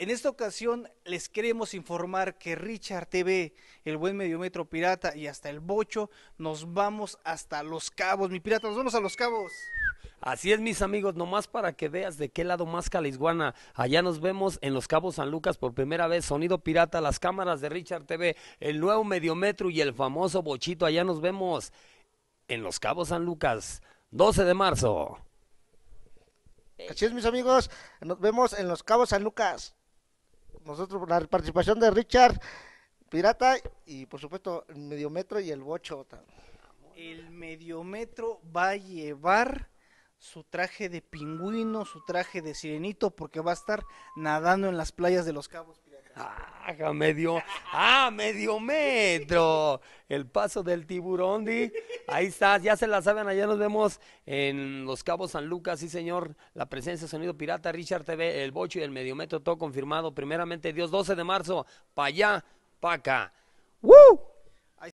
En esta ocasión les queremos informar que Richard TV, el buen mediometro pirata y hasta el bocho, nos vamos hasta Los Cabos. Mi pirata, nos vamos a Los Cabos. Así es, mis amigos, nomás para que veas de qué lado más Calisguana. Allá nos vemos en Los Cabos San Lucas por primera vez. Sonido Pirata, las cámaras de Richard TV, el nuevo mediometro y el famoso bochito. Allá nos vemos en Los Cabos San Lucas, 12 de marzo. Así es, mis amigos, nos vemos en Los Cabos San Lucas nosotros la participación de Richard Pirata y por supuesto el Mediometro y el Bocho. El Mediometro va a llevar su traje de pingüino, su traje de sirenito, porque va a estar nadando en las playas de los Cabos. Ah, medio, medio metro. El paso del tiburón, ¿di? Ahí está, ya se la saben, allá nos vemos en Los Cabos San Lucas, sí señor. La presencia Sonido Pirata, Richard TV, El Bocho y el Medio Metro, todo confirmado. Primeramente, Dios, 12 de marzo, para allá, para acá. ¡Woo!